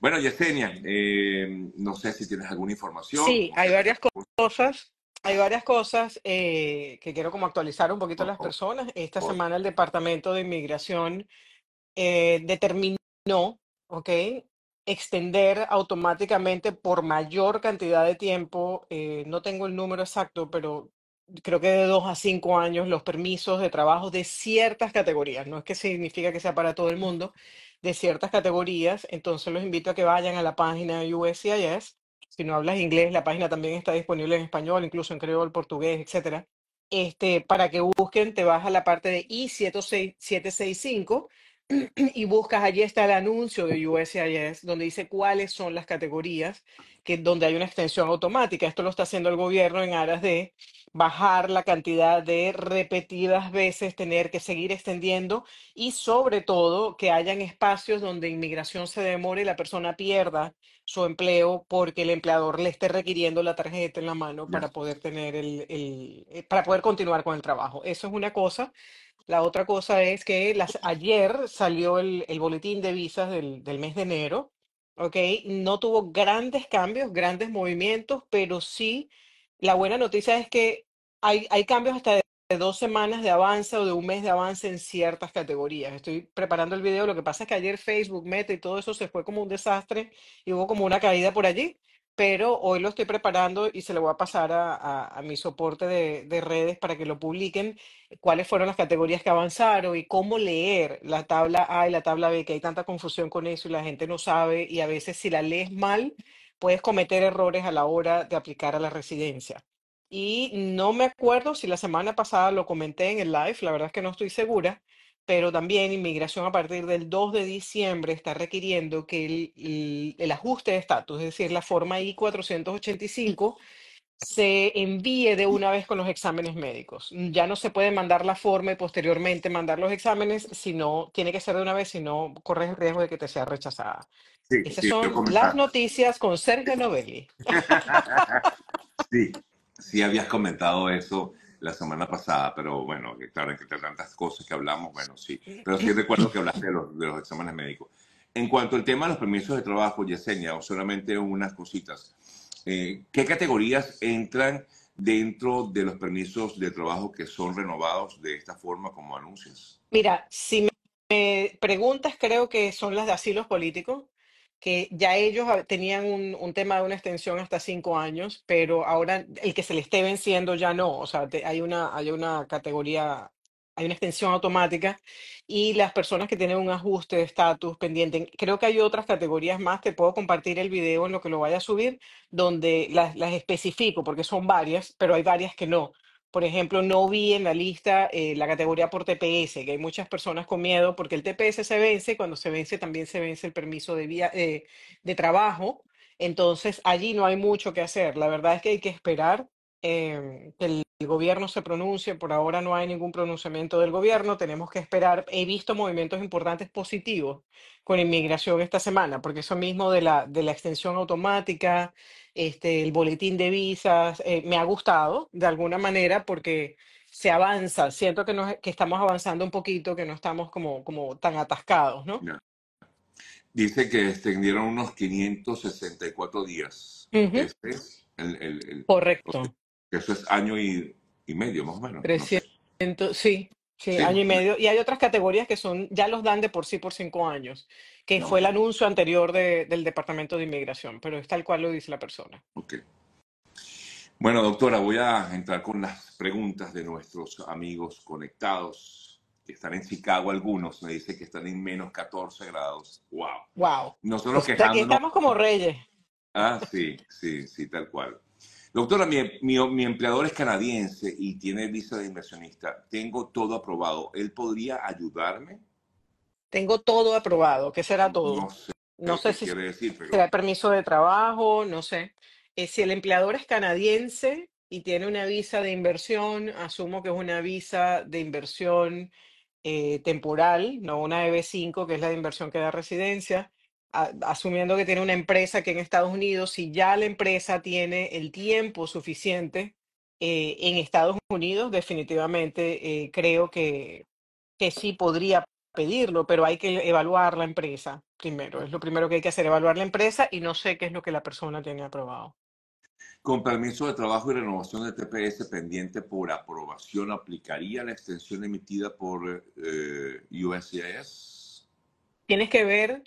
Bueno, Yesenia, eh, no sé si tienes alguna información. Sí, hay varias cosas. Hay varias cosas eh, que quiero como actualizar un poquito a las personas. Esta semana el Departamento de Inmigración eh, determinó, ¿ok? Extender automáticamente por mayor cantidad de tiempo, no tengo el número exacto, pero creo que de dos a cinco años los permisos de trabajo de ciertas categorías. No es que significa que sea para todo el mundo, de ciertas categorías, entonces los invito a que vayan a la página de USCIS. Si no hablas inglés, la página también está disponible en español, incluso en creol, portugués, etc. Este, para que busquen, te vas a la parte de I-765 y buscas, allí está el anuncio de USCIS, donde dice cuáles son las categorías, que donde hay una extensión automática. Esto lo está haciendo el gobierno en aras de bajar la cantidad de repetidas veces, tener que seguir extendiendo y sobre todo que hayan espacios donde inmigración se demore y la persona pierda su empleo porque el empleador le esté requiriendo la tarjeta en la mano para poder tener el, el eh, para poder continuar con el trabajo. Eso es una cosa. La otra cosa es que las, ayer salió el, el, boletín de visas del, del mes de enero, ¿ok? No tuvo grandes cambios, grandes movimientos, pero sí la buena noticia es que hay, cambios hasta de, dos semanas de avance o de un mes de avance en ciertas categorías. Estoy preparando el video, lo que pasa es que ayer Facebook, Meta y todo eso se fue como un desastre y hubo como una caída por allí, pero hoy lo estoy preparando y se lo voy a pasar a, mi soporte de redes para que lo publiquen, eh, cuáles fueron las categorías que avanzaron y cómo leer la tabla A y la tabla B, que hay tanta confusión con eso y la gente no sabe y a veces si la lees mal puedes cometer errores a la hora de aplicar a la residencia. Y no me acuerdo si la semana pasada lo comenté en el live, la verdad es que no estoy segura, pero también inmigración a partir del 2 de diciembre está requiriendo que el, el- ajuste de estatus, es decir, la forma I-485, se envíe de una vez con los exámenes médicos. Ya no se puede mandar la forma y posteriormente mandar los exámenes, sino tiene que ser de una vez, si no corres el riesgo de que te sea rechazada. Esas son las noticias con Sergio Novelli. Sí, Sí habías comentado eso la semana pasada, pero bueno, claro, entre tantas cosas que hablamos, bueno, sí. Pero sí recuerdo que hablaste de los, exámenes médicos. En cuanto al tema de los permisos de trabajo, Yesenia, o solamente unas cositas, eh, ¿qué categorías entran dentro de los permisos de trabajo que son renovados de esta forma como anuncias? Mira, si me preguntas, creo que son las de asilos políticos, que ya ellos tenían un, tema de una extensión hasta cinco años, pero ahora el que se le esté venciendo ya no, o sea, hay, una, hay una categoría, hay una extensión automática y las personas que tienen un ajuste de estatus pendiente, creo que hay otras categorías más, te puedo compartir el video en lo que lo vaya a subir, donde las, las especifico, porque son varias, pero hay varias que no. Por ejemplo, no vi en la lista eh, la categoría por TPS, que hay muchas personas con miedo porque el TPS se vence, cuando se vence también se vence el permiso de, vía, eh, de trabajo, entonces allí no hay mucho que hacer. La verdad es que hay que esperar em, que el el gobierno se pronuncie. Por ahora no hay ningún pronunciamiento del gobierno. Tenemos que esperar. He visto movimientos importantes positivos con inmigración esta semana, porque eso mismo de la, de la extensión automática, este, el boletín de visas, eh, me ha gustado de alguna manera porque se avanza. Siento que, nos, que estamos avanzando un poquito, que no estamos como, como tan atascados, ¿no? Dice que extendieron unos 564 días. este Correcto eso es año y, y medio más o menos. 300, sí, sí, año y medio. Y hay otras categorías que son, ya los dan de por sí por cinco años, que fue el anuncio anterior del Departamento de Inmigración, pero es tal cual lo dice la persona. Bueno, doctora, voy a entrar con las preguntas de nuestros amigos conectados, que están en Chicago algunos, me dice que están en menos 14 grados. ¡Wow! ¡Wow! Nosotros Aquí estamos como reyes. Ah, sí, sí, sí, tal cual. Doctora, mi, empleador es canadiense y tiene visa de inversionista. Tengo todo aprobado. ¿Él podría ayudarme? Tengo todo aprobado. ¿Qué será todo? No sé, si quiere decir, será permiso de trabajo, no sé. Eh, si el empleador es canadiense y tiene una visa de inversión, asumo que es una visa de inversión eh, temporal, no una EB5, que es la de inversión que da residencia asumiendo que tiene una empresa que en Estados Unidos, si ya la empresa tiene el tiempo suficiente eh, en Estados Unidos, definitivamente eh, creo que, que sí podría pedirlo, pero hay que evaluar la empresa primero. Es lo primero que hay que hacer, evaluar la empresa y no sé qué es lo que la persona tiene aprobado. Con permiso de trabajo y renovación de TPS pendiente por aprobación, ¿aplicaría la extensión emitida por eh, USCIS? Tienes que ver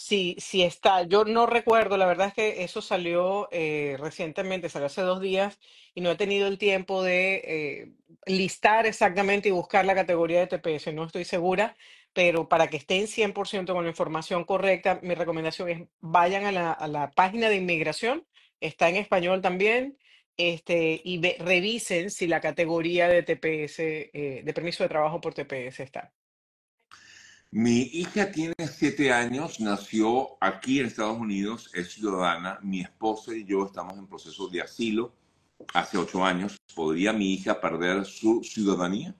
Sí, sí está. Yo no recuerdo, la verdad es que eso salió eh, recientemente, salió hace dos días y no he tenido el tiempo de eh, listar exactamente y buscar la categoría de TPS, no estoy segura, pero para que estén 100% con la información correcta, mi recomendación es vayan a la, página de inmigración, está en español también, este, y revisen si la categoría de TPS, eh, de permiso de trabajo por TPS está. Mi hija tiene siete años, nació aquí en Estados Unidos, es ciudadana. Mi esposa y yo estamos en proceso de asilo hace ocho años. ¿Podría mi hija perder su ciudadanía?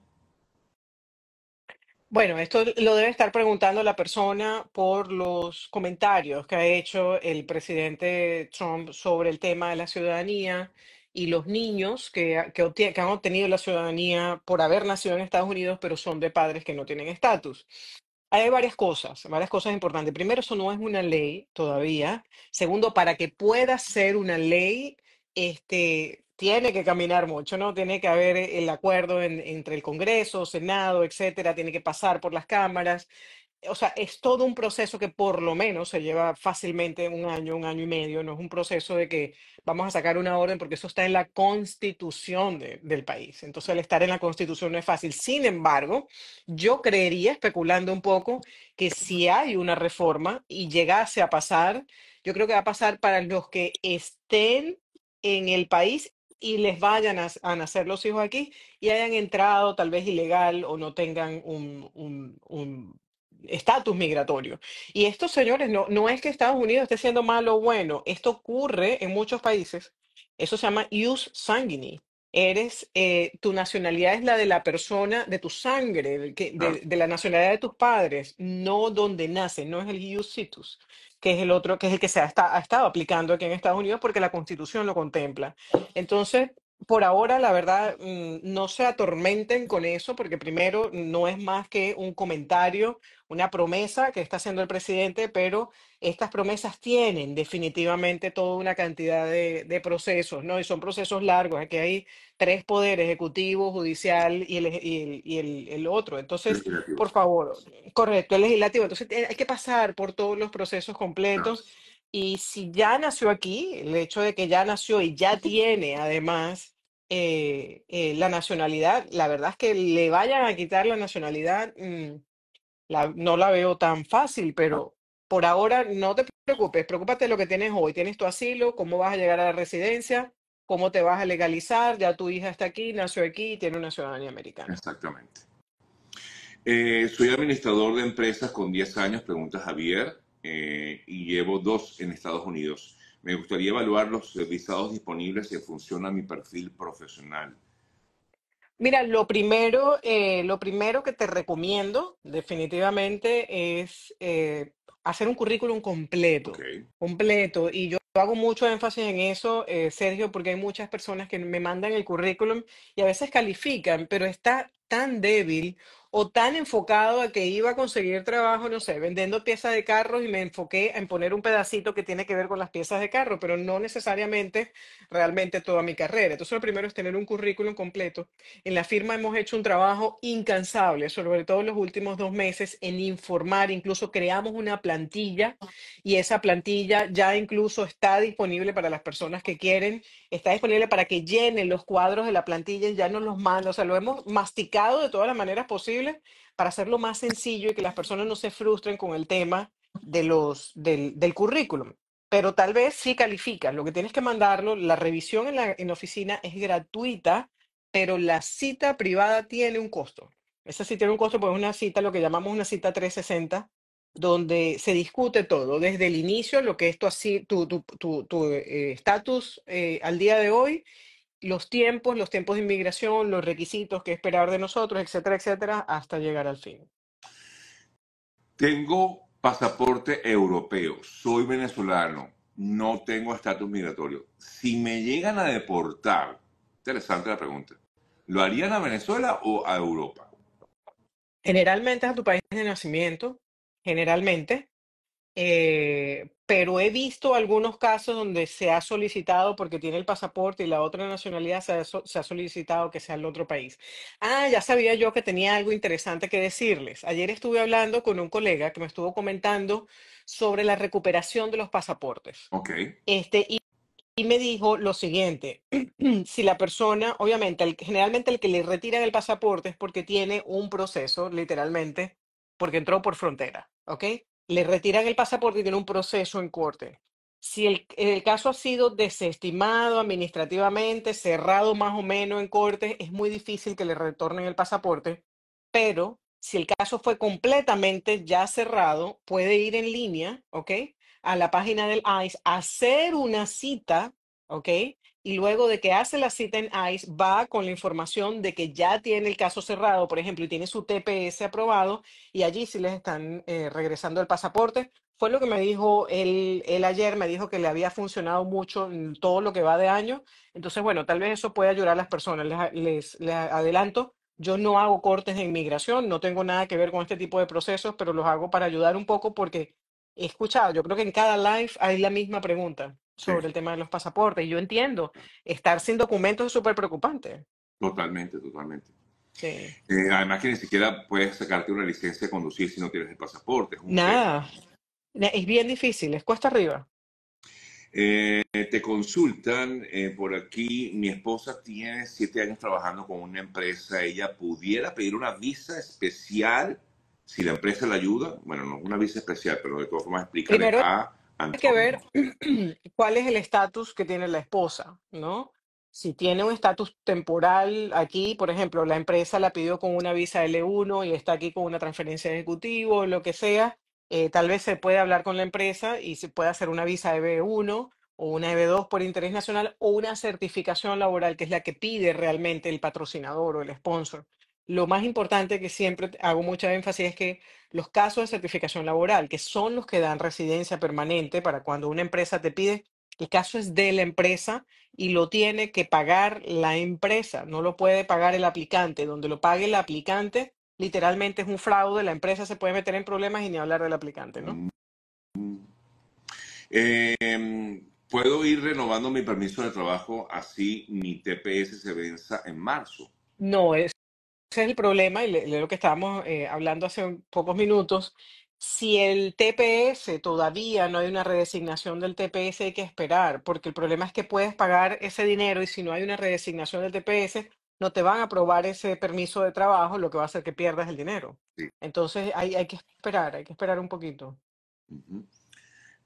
Bueno, esto lo debe estar preguntando la persona por los comentarios que ha hecho el presidente Trump sobre el tema de la ciudadanía y los niños que, que han obtenido la ciudadanía por haber nacido en Estados Unidos, pero son de padres que no tienen estatus. Hay varias cosas, varias cosas importantes. Primero, eso no es una ley todavía. Segundo, para que pueda ser una ley, este, tiene que caminar mucho, ¿no? Tiene que haber el acuerdo entre el Congreso, Senado, etcétera, tiene que pasar por las cámaras o sea, es todo un proceso que por lo menos se lleva fácilmente un año, un año y medio, no es un proceso de que vamos a sacar una orden porque eso está en la constitución del país. Entonces, el estar en la constitución no es fácil. Sin embargo, yo creería, especulando un poco, que si hay una reforma y llegase a pasar, yo creo que va a pasar para los que estén en el país y les vayan a, nacer los hijos aquí y hayan entrado tal vez ilegal o no tengan un, un estatus migratorio. Y esto, señores, no, no es que Estados Unidos esté siendo malo o bueno, esto ocurre en muchos países. Eso se llama ius sanguini. Eres, eh, tu nacionalidad es la de la persona, de tu sangre, de, la nacionalidad de tus padres, no donde nace, no es el ius situs, que es el otro, que es el que se ha, estado aplicando aquí en Estados Unidos porque la Constitución lo contempla. Entonces, por ahora, la verdad, mm, no se atormenten con eso porque primero no es más que un comentario una promesa que está haciendo el presidente, pero estas promesas tienen definitivamente toda una cantidad de, procesos, ¿no? Y son procesos largos, aquí hay tres poderes, ejecutivo, judicial y el, el, otro. Entonces, por favor, correcto, el legislativo. Entonces, hay que pasar por todos los procesos completos. Y si ya nació aquí, el hecho de que ya nació y ya tiene además eh, eh, la nacionalidad, la verdad es que le vayan a quitar la nacionalidad, mm, no la veo tan fácil, ah. pero por ahora no te preocupes, preocúpate de lo que tienes hoy. Tienes tu asilo, cómo vas a llegar a la residencia, cómo te vas a legalizar, ya tu hija está aquí, nació aquí y tiene una ciudadanía americana. Exactamente. Eh, soy administrador de empresas con 10 años, pregunta Javier, eh, y llevo dos en Estados Unidos. Me gustaría evaluar los visados disponibles en función a mi perfil profesional. Mira, lo primero, eh, lo primero que te recomiendo definitivamente es eh, hacer un currículum completo, completo. Y yo hago mucho énfasis en eso, eh, Sergio, porque hay muchas personas que me mandan el currículum y a veces califican, pero está tan débil o tan enfocado a que iba a conseguir trabajo, no sé, vendiendo piezas de carro y me enfoqué en poner un pedacito que tiene que ver con las piezas de carro, pero no necesariamente realmente toda mi carrera. Entonces lo primero es tener un currículum completo. En la firma hemos hecho un trabajo incansable, sobre todo en los últimos dos meses, en informar, incluso creamos una plantilla y esa plantilla ya incluso está disponible para las personas que quieren, está disponible para que llenen los cuadros de la plantilla y ya no los mandan, o sea, lo hemos masticado de todas las maneras posibles para hacerlo más sencillo y que las personas no se frustren con el tema de los, del, currículum. Pero tal vez sí califica. Lo que tienes que mandarlo, la revisión en la, en oficina es gratuita, pero la cita privada tiene un costo. Esa sí tiene un costo, pues es una cita, lo que llamamos una cita 360, donde se discute todo, desde el inicio, lo que es tu estatus tu, tu, tu, eh, eh, al día de hoy los tiempos, los tiempos de inmigración, los requisitos que esperar de nosotros, etcétera, etcétera, hasta llegar al fin. Tengo pasaporte europeo, soy venezolano, no tengo estatus migratorio. Si me llegan a deportar, interesante la pregunta, ¿lo harían a Venezuela o a Europa? Generalmente a tu país de nacimiento, generalmente, eh, pero he visto algunos casos donde se ha solicitado, porque tiene el pasaporte y la otra nacionalidad, se ha, solicitado que sea el otro país. Ah, ya sabía yo que tenía algo interesante que decirles. Ayer estuve hablando con un colega que me estuvo comentando sobre la recuperación de los pasaportes. Ok. Este, y, me dijo lo siguiente, si la persona, obviamente, generalmente el que le retiran el pasaporte es porque tiene un proceso, literalmente, porque entró por frontera, ¿ok? le retiran el pasaporte y tiene un proceso en corte. Si el, caso ha sido desestimado administrativamente, cerrado más o menos en corte, es muy difícil que le retornen el pasaporte, pero si el caso fue completamente ya cerrado, puede ir en línea, ¿ok? A la página del ICE, hacer una cita, ¿ok? y luego de que hace la cita en ICE va con la información de que ya tiene el caso cerrado, por ejemplo, y tiene su TPS aprobado y allí sí les están eh, regresando el pasaporte. Fue lo que me dijo él, ayer, me dijo que le había funcionado mucho en todo lo que va de año. Entonces, bueno, tal vez eso puede ayudar a las personas. Les, adelanto, yo no hago cortes de inmigración, no tengo nada que ver con este tipo de procesos, pero los hago para ayudar un poco porque he escuchado, yo creo que en cada live hay la misma pregunta sobre el tema de los pasaportes. yo entiendo, estar sin documentos es súper preocupante. Totalmente, totalmente. Eh, además que ni siquiera puedes sacarte una licencia de conducir si no tienes el pasaporte. Nada, es bien difícil, es cuesta arriba. Eh, te consultan eh, por aquí, mi esposa tiene siete años trabajando con una empresa, ella pudiera pedir una visa especial si la empresa la ayuda, bueno, no una visa especial, pero de todas formas explicarle a hay que ver cuál es el estatus que tiene la esposa, ¿no? Si tiene un estatus temporal aquí, por ejemplo, la empresa la pidió con una visa L1 y está aquí con una transferencia de ejecutivo, lo que sea, eh, tal vez se puede hablar con la empresa y se puede hacer una visa EB1 o una EB2 por interés nacional o una certificación laboral, que es la que pide realmente el patrocinador o el sponsor. Lo más importante que siempre hago mucha énfasis es que los casos de certificación laboral, que son los que dan residencia permanente para cuando una empresa te pide, el caso es de la empresa y lo tiene que pagar la empresa, no lo puede pagar el aplicante. Donde lo pague el aplicante, literalmente es un fraude, la empresa se puede meter en problemas y ni hablar del aplicante, ¿no? Mm, mm. Em, ¿Puedo ir renovando mi permiso de trabajo así mi TPS se venza en marzo? No, es ese es el problema, y lo que estábamos eh, hablando hace pocos minutos. Si el TPS todavía no hay una redesignación del TPS, hay que esperar, porque el problema es que puedes pagar ese dinero y si no hay una redesignación del TPS, no te van a aprobar ese permiso de trabajo, lo que va a hacer que pierdas el dinero. Entonces hay, hay que esperar, hay que esperar un poquito.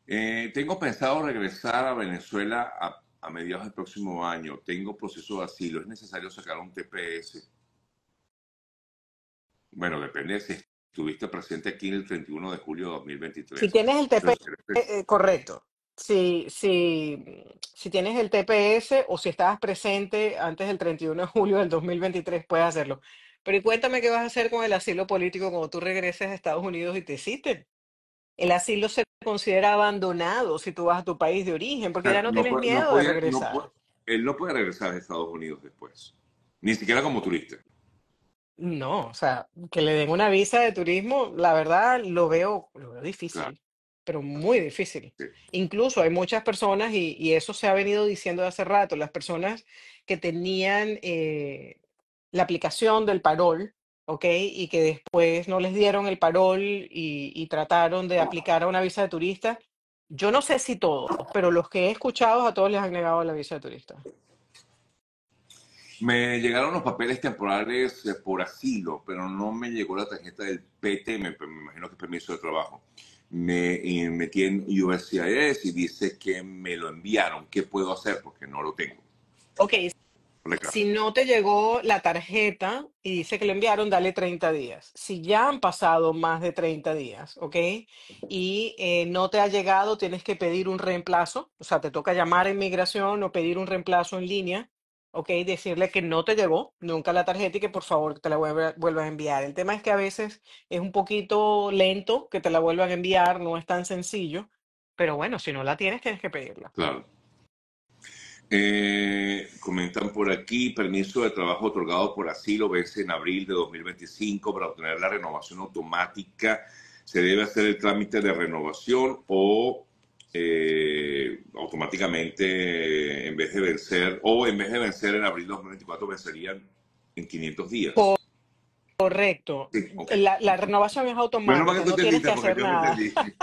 Eh, tengo pensado regresar a Venezuela a mediados del próximo año. Tengo proceso de asilo. Es necesario sacar un TPS. Bueno, depende si estuviste presente aquí en el 31 de julio de 2023. Eh, eh, si tienes el TPS, correcto. Si, tienes el TPS o si estabas presente antes del 31 de julio del 2023, puedes hacerlo. Pero cuéntame qué vas a hacer con el asilo político cuando tú regreses a Estados Unidos y te citen. El asilo se considera abandonado si tú vas a tu país de origen, porque ya no, tienes miedo de regresar. él no puede regresar a Estados Unidos después, ni siquiera como turista. No, o sea, que le den una visa de turismo, la verdad lo veo, lo veo difícil, pero muy difícil. Incluso hay muchas personas, y, y eso se ha venido diciendo de hace rato, las personas que tenían eh, la aplicación del parol, ¿ok? Y que después no les dieron el parol y, y trataron de aplicar a una visa de turista. Yo no sé si todos, pero los que he escuchado a todos les han negado la visa de turista. Me llegaron los papeles temporales eh, por asilo, pero no me llegó la tarjeta del PT, pues, me, imagino que permiso de trabajo. Me, metí en USCIS y dice que me lo enviaron. ¿Qué puedo hacer? Porque no lo tengo. Ok. Si no te llegó la tarjeta y dice que lo enviaron, dale 30 días. Si ya han pasado más de 30 días, ¿ok? Y eh, no te ha llegado, tienes que pedir un reemplazo. O sea, te toca llamar a inmigración o pedir un reemplazo en línea ¿ok? Decirle que no te llegó nunca la tarjeta y que por favor te la vuelvas a enviar. El tema es que a veces es un poquito lento que te la vuelvan a enviar, no es tan sencillo, pero bueno, si no la tienes, tienes que pedirla. Claro. Eh, comentan por aquí, permiso de trabajo otorgado por asilo vence en abril de 2025 para obtener la renovación automática. Se debe hacer el trámite de renovación o eh, automáticamente eh, en vez de vencer, o en vez de vencer en abril de 2024, vencerían en 500 días. Correcto. la, renovación es automática, no, tienes que hacer nada.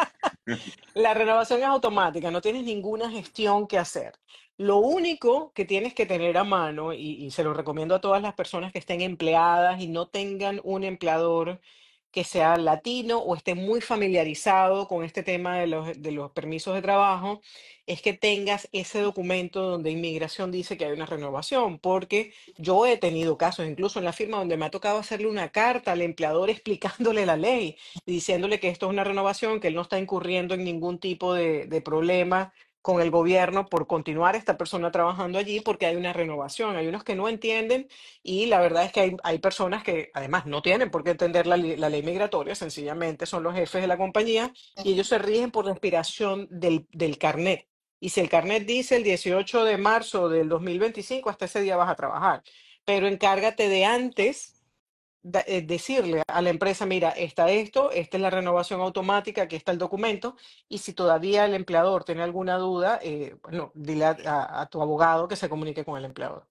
la renovación es automática, no tienes ninguna gestión que hacer. Lo único que tienes que tener a mano, y se lo recomiendo a todas las personas que estén empleadas y no tengan un empleador que sea latino o esté muy familiarizado con este tema de los, permisos de trabajo, es que tengas ese documento donde inmigración dice que hay una renovación, porque yo he tenido casos, incluso en la firma, donde me ha tocado hacerle una carta al empleador explicándole la ley, diciéndole que esto es una renovación, que él no está incurriendo en ningún tipo de, de problema con el gobierno por continuar esta persona trabajando allí porque hay una renovación. Hay unos que no entienden y la verdad es que hay, personas que además no tienen por qué entender la, ley migratoria, sencillamente son los jefes de la compañía y ellos se rigen por la inspiración del, del carnet. Y si el carnet dice el 18 de marzo del 2025, hasta ese día vas a trabajar, pero encárgate de antes eh, decirle a la empresa, mira, está esto, esta es la renovación automática, aquí está el documento, y si todavía el empleador tiene alguna duda, eh, bueno, dile a, tu abogado que se comunique con el empleador.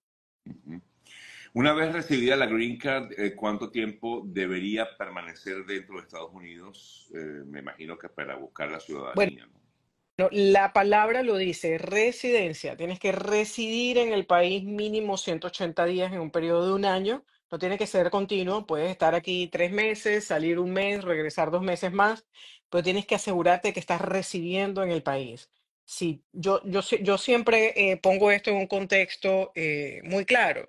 Una vez recibida la Green Card, eh, ¿cuánto tiempo debería permanecer dentro de Estados Unidos? me imagino que para buscar la ciudadanía. ¿no? la palabra lo dice, residencia. Tienes que residir en el país mínimo 180 días en un periodo de un año no tiene que ser continuo, puedes estar aquí tres meses, salir un mes, regresar dos meses más, pero tienes que asegurarte que estás residiendo en el país. Sí, yo, yo, siempre eh, pongo esto en un contexto eh, muy claro.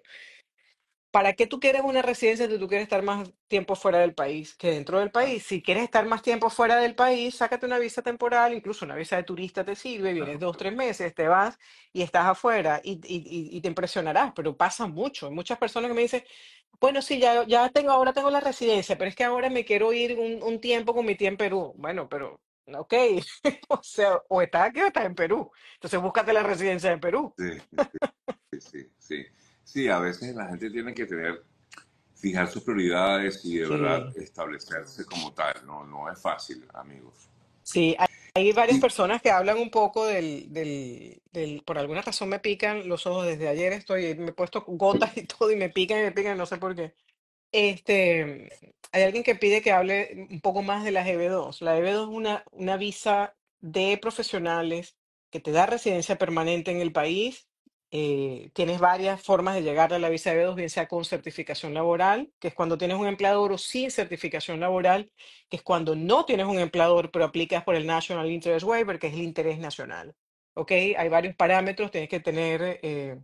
¿Para qué tú quieres una residencia si tú quieres estar más tiempo fuera del país que dentro del país? Si quieres estar más tiempo fuera del país, sácate una visa temporal, incluso una visa de turista te sirve, vienes dos, tres meses, te vas y estás afuera y, y te impresionarás, pero pasa mucho. Hay muchas personas que me dicen, bueno, sí, ya, ya tengo, ahora tengo la residencia, pero es que ahora me quiero ir un, tiempo con mi tía en Perú. Bueno, pero, ok, o sea, o estás aquí o estás en Perú. Entonces búscate la residencia en Perú. Sí, sí, sí, sí. a veces la gente tiene que tener, fijar sus prioridades y de verdad establecerse como tal. No, no es fácil, amigos. sí. Hay varias personas que hablan un poco del, del, del, por alguna razón me pican los ojos desde ayer, estoy, me he puesto gotas y todo y me pican y me pican, no sé por qué. Este, hay alguien que pide que hable un poco más de la EB2. La EB2 es una, una visa de profesionales que te da residencia permanente en el país eh, tienes varias formas de llegar a la visa B2, bien sea con certificación laboral, que es cuando tienes un empleador, o sin certificación laboral, que es cuando no tienes un empleador, pero aplicas por el National Interest Waiver, que es el interés nacional. ¿Ok? Hay varios parámetros, tienes que tener eh,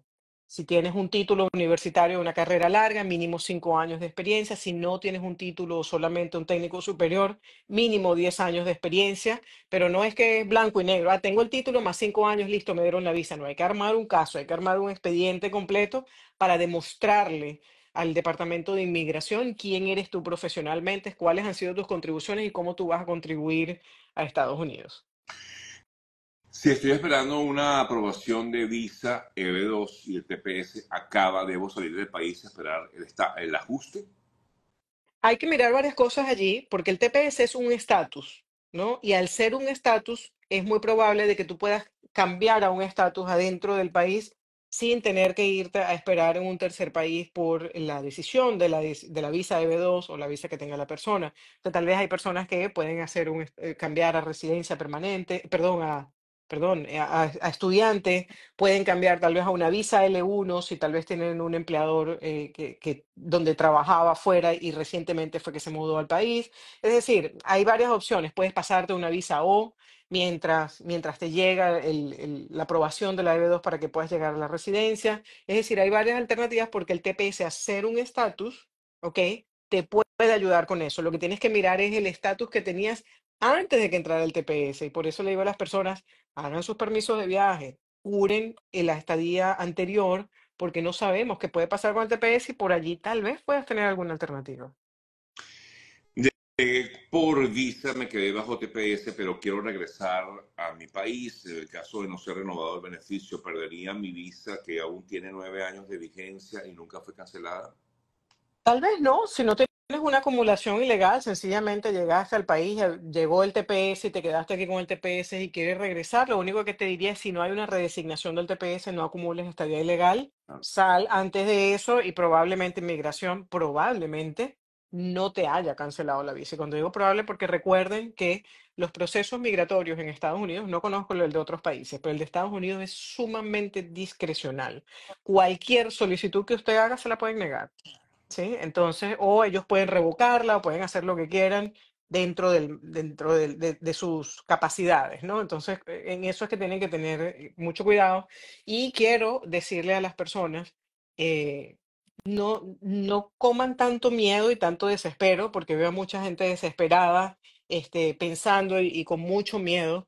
si tienes un título universitario, una carrera larga, mínimo cinco años de experiencia. Si no tienes un título, solamente un técnico superior, mínimo diez años de experiencia. Pero no es que es blanco y negro. Ah, tengo el título más cinco años, listo, me dieron la visa. No, hay que armar un caso, hay que armar un expediente completo para demostrarle al Departamento de Inmigración quién eres tú profesionalmente, cuáles han sido tus contribuciones y cómo tú vas a contribuir a Estados Unidos. Si estoy esperando una aprobación de visa EB2 y el TPS acaba, ¿debo salir del país a esperar el, ajuste? Hay que mirar varias cosas allí, porque el TPS es un estatus, ¿no? Y al ser un estatus, es muy probable de que tú puedas cambiar a un estatus adentro del país sin tener que irte a esperar en un tercer país por la decisión de la, de visa EB2 o la visa que tenga la persona. tal vez hay personas que pueden hacer un, eh, cambiar a residencia permanente, perdón, a, perdón, eh, a, estudiantes, pueden cambiar tal vez a una visa L1 si tal vez tienen un empleador eh, que, donde trabajaba fuera y recientemente fue que se mudó al país. Es decir, hay varias opciones. Puedes pasarte una visa O mientras, mientras te llega la aprobación de la EB2 para que puedas llegar a la residencia. Es decir, hay varias alternativas porque el TPS hacer un estatus, ¿ok? Te puede ayudar con eso. Lo que tienes que mirar es el estatus que tenías antes de que entrara el TPS. Y por eso le digo a las personas, hagan sus permisos de viaje, curen en eh, la estadía anterior, porque no sabemos qué puede pasar con el TPS y por allí tal vez puedas tener alguna alternativa. Eh, por visa me quedé bajo TPS, pero quiero regresar a mi país. En el caso de no ser renovado el beneficio, perdería mi visa que aún tiene nueve años de vigencia y nunca fue cancelada. Tal vez no, si no te es una acumulación ilegal, sencillamente llegaste al país, llegó el TPS y te quedaste aquí con el TPS y quieres regresar, lo único que te diría es si no hay una redesignación del TPS, no acumules estadía ilegal, sal antes de eso y probablemente inmigración, probablemente no te haya cancelado la visa. Y cuando digo probable, porque recuerden que los procesos migratorios en Estados Unidos, no conozco el de otros países, pero el de Estados Unidos es sumamente discrecional. Cualquier solicitud que usted haga se la pueden negar. ¿sí? Entonces, o ellos pueden revocarla, o pueden hacer lo que quieran dentro, del, dentro de, sus capacidades, ¿no? Entonces, e, en eso es que tienen que tener eh, mucho cuidado. Y quiero decirle a las personas, eh, no, no coman tanto miedo y tanto desespero, porque veo a mucha gente desesperada, este, pensando y con mucho miedo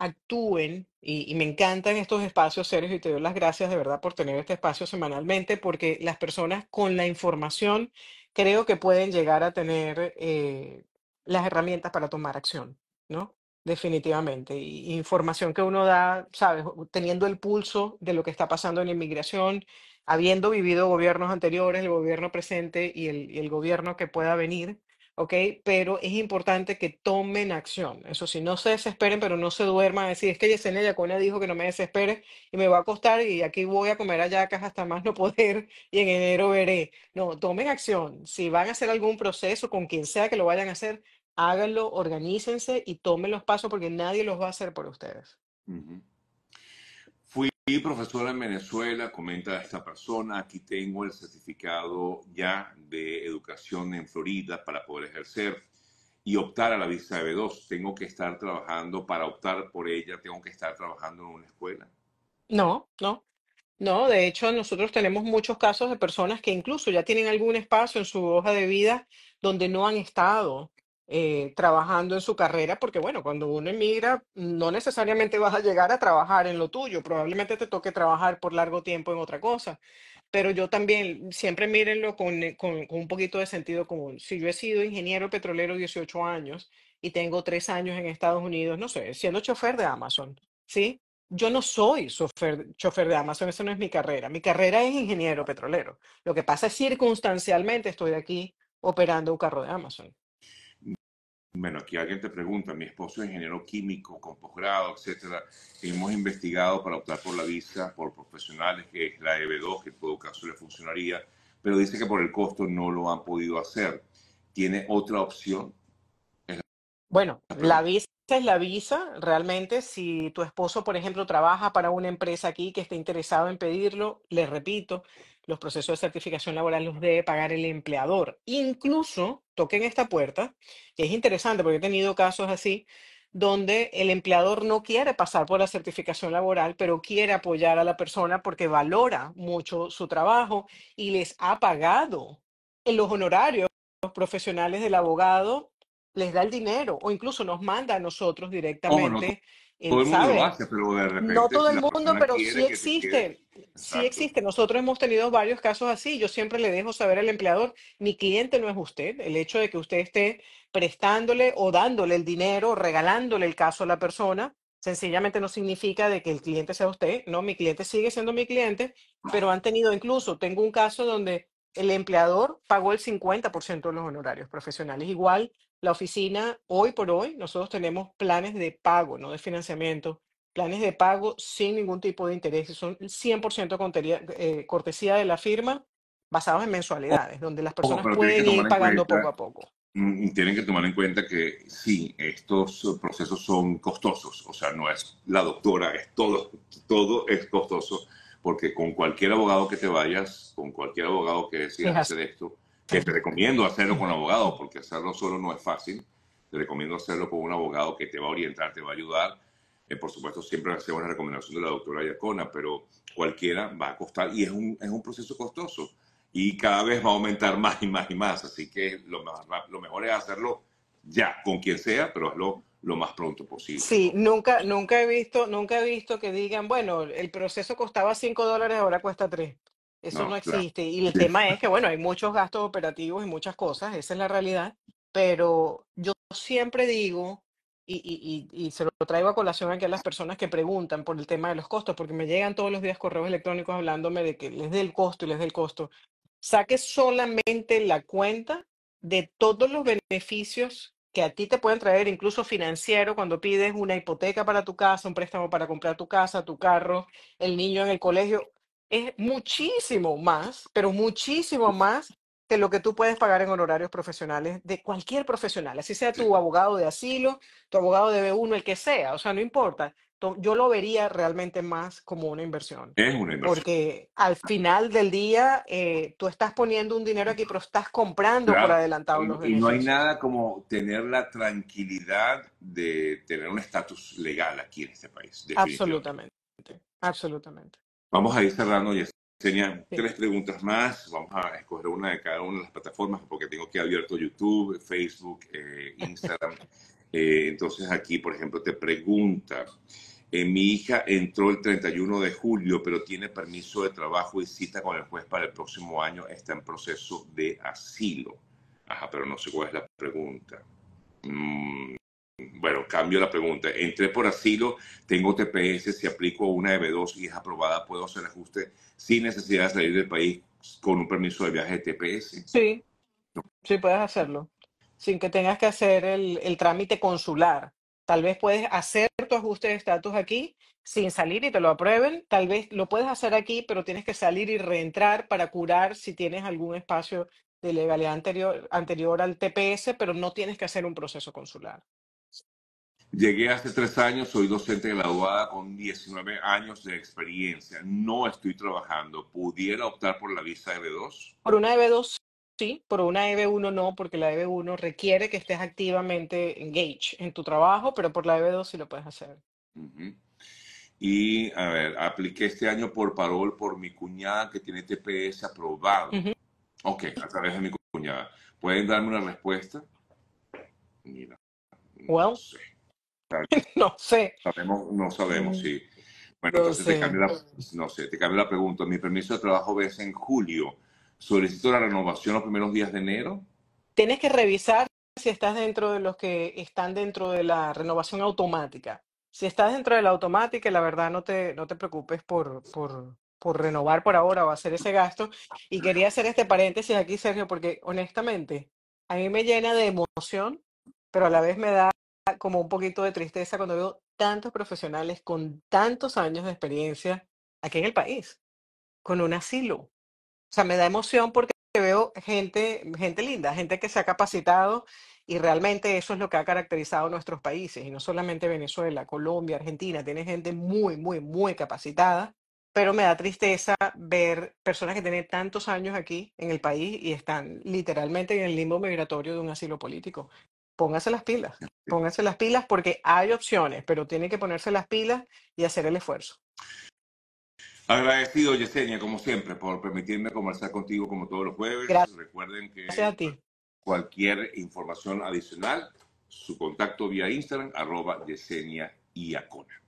actúen, y, me encantan estos espacios, serios y te doy las gracias de verdad por tener este espacio semanalmente, porque las personas con la información creo que pueden llegar a tener eh, las herramientas para tomar acción, ¿no? Definitivamente. información que uno da, sabes, teniendo el pulso de lo que está pasando en inmigración, habiendo vivido gobiernos anteriores, el gobierno presente y el gobierno que pueda venir, ¿ok? Pero es importante que tomen acción. Eso sí, no se desesperen, pero no se duerman. Decir, es que Yesenia Yacona dijo que no me desespere y me va a acostar y aquí voy a comer ayacas hasta más no poder y en enero veré. No, tomen acción. Si van a hacer algún proceso con quien sea que lo vayan a hacer, háganlo, organícense y tomen los pasos porque nadie los va a hacer por ustedes. Y profesora en Venezuela, comenta esta persona, aquí tengo el certificado ya de educación en Florida para poder ejercer y optar a la visa de B2. Tengo que estar trabajando para optar por ella, tengo que estar trabajando en una escuela. No, no, no. De hecho, nosotros tenemos muchos casos de personas que incluso ya tienen algún espacio en su hoja de vida donde no han estado eh, trabajando en su carrera, porque bueno, cuando uno emigra, no necesariamente vas a llegar a trabajar en lo tuyo, probablemente te toque trabajar por largo tiempo en otra cosa, pero yo también, siempre mírenlo con, eh, un poquito de sentido común. Si yo he sido ingeniero petrolero 18 años y tengo tres años en Estados Unidos, no sé, siendo chofer de Amazon, ¿sí? yo no soy chofer, de Amazon, eso no es mi carrera. Mi carrera es ingeniero petrolero. Lo que pasa es circunstancialmente estoy aquí operando un carro de Amazon bueno, aquí alguien te pregunta, mi esposo es ingeniero químico con posgrado, etcétera. Hemos investigado para optar por la visa por profesionales, que es la EB2, que en todo caso le funcionaría, pero dice que por el costo no lo han podido hacer. ¿Tiene otra opción? Bueno, la visa es la visa. Realmente, si tu esposo, por ejemplo, trabaja para una empresa aquí que esté interesado en pedirlo, le repito, los procesos de certificación laboral los debe pagar el empleador. Incluso, toquen esta puerta, que es interesante porque he tenido casos así, donde el empleador no quiere pasar por la certificación laboral, pero quiere apoyar a la persona porque valora mucho su trabajo y les ha pagado en los honorarios los profesionales del abogado les da el dinero o incluso nos manda a nosotros directamente todo el mundo pero de repente. No todo el mundo, pero sí existe. Sí existe. Nosotros hemos tenido varios casos así. Yo siempre le dejo saber al empleador: mi cliente no es usted. El hecho de que usted esté prestándole o dándole el dinero, regalándole el caso a la persona, sencillamente no significa de que el cliente sea usted. No, mi cliente sigue siendo mi cliente, pero han tenido incluso, tengo un caso donde el empleador pagó el 50% de los honorarios profesionales, igual la oficina, hoy por hoy, nosotros tenemos planes de pago, no de financiamiento, planes de pago sin ningún tipo de interés, son 100% eh, cortesía de la firma, basados en mensualidades, donde las personas pueden ir pagando poco a poco. Mm, mm, tienen que tomar en cuenta que sí, estos eh, procesos son costosos, o sea, no es la doctora, es todo, todo es costoso, porque con cualquier abogado que te vayas, con cualquier abogado que decidas hacer esto, te recomiendo hacerlo con abogado, porque hacerlo solo no es fácil. Te recomiendo hacerlo con un abogado que te va a orientar, te va a ayudar. Eh, por supuesto, siempre hacemos la recomendación de la doctora Yacona, pero cualquiera va a costar y es un, es un proceso costoso y cada vez va a aumentar más y más y más. Así que lo, mejor es hacerlo ya, con quien sea, pero hazlo lo más pronto posible. Sí, nunca, nunca he visto, nunca he visto que digan, bueno, el proceso costaba 5 dólares, ahora cuesta 3. Eso no, existe. Y el tema es que, bueno, hay muchos gastos operativos y muchas cosas, esa es la realidad, pero yo siempre digo, y, y, se lo traigo a colación aquí a las personas que preguntan por el tema de los costos, porque me llegan todos los días correos electrónicos hablándome de que les dé el costo y les dé el costo. Saque solamente la cuenta de todos los beneficios que a ti te pueden traer, incluso financiero, cuando pides una hipoteca para tu casa, un préstamo para comprar tu casa, tu carro, el niño en el colegio, es muchísimo más, pero muchísimo más de lo que tú puedes pagar en honorarios profesionales de cualquier profesional, así sea tu abogado de asilo, tu abogado de B1, el que sea, o sea, no importa. Yo lo vería realmente más como una inversión. Es una inversión. Porque al final del día eh, tú estás poniendo un dinero aquí, pero estás comprando por adelantado. Los y no hay nada como tener la tranquilidad de tener un estatus legal aquí en este país. Absolutamente, absolutamente. Vamos a ir cerrando, y Sí. Tres preguntas más. Vamos a escoger una de cada una de las plataformas porque tengo que abierto YouTube, Facebook, eh, Instagram. Eh, entonces aquí, por ejemplo, te pregunta, eh, mi hija entró el 31 de julio, pero tiene permiso de trabajo y cita con el juez para el próximo año. Está en proceso de asilo. Ajá, pero no sé cuál es la pregunta. Mm, bueno, cambio la pregunta. Entré por asilo, tengo TPS, si aplico una eb 2 y es aprobada, ¿puedo hacer ajuste sin necesidad de salir del país con un permiso de viaje TPS? Sí, sí puedes hacerlo, sin que tengas que hacer el, trámite consular. Tal vez puedes hacer tu ajuste de estatus aquí sin salir y te lo aprueben. Tal vez lo puedes hacer aquí, pero tienes que salir y reentrar para curar si tienes algún espacio de legalidad anterior al TPS, pero no tienes que hacer un proceso consular. Llegué hace tres años, soy docente graduada con 19 años de experiencia. No estoy trabajando. ¿Pudiera optar por la visa EB2? Por una EB2 sí, por una EB1 no, porque la EB1 requiere que estés activamente engaged en tu trabajo, pero por la EB2 sí lo puedes hacer. Y a ver, apliqué este año por parol por mi cuñada que tiene TPS aprobado. Ok, a través de mi cuñada. ¿Pueden darme una respuesta? Mira. well. no sé. no sabemos, si Bueno, entonces te cambio, la, no sé, te cambio la pregunta. ¿Mi permiso de trabajo es en julio? ¿Solicito la renovación los primeros días de enero? Tienes que revisar si estás dentro de los que están dentro de la renovación automática. Si estás dentro de la automática, la verdad no te, no te preocupes por, por, por renovar por ahora o hacer ese gasto. Y quería hacer este paréntesis aquí, Sergio, porque honestamente a mí me llena de emoción, pero a la vez me da como un poquito de tristeza cuando veo tantos profesionales con tantos años de experiencia aquí en el país, con un asilo. O sea, me da emoción porque veo gente, gente linda, gente que se ha capacitado y realmente eso es lo que ha caracterizado nuestros países, y no solamente Venezuela, Colombia, Argentina, tiene gente muy, muy, muy capacitada, pero me da tristeza ver personas que tienen tantos años aquí en el país y están literalmente en el limbo migratorio de un asilo político póngase las pilas, póngase las pilas porque hay opciones, pero tiene que ponerse las pilas y hacer el esfuerzo. Agradecido, Yesenia, como siempre, por permitirme conversar contigo como todos los jueves. Recuerden que cualquier información adicional, su contacto vía Instagram, arroba Yesenia Iacona.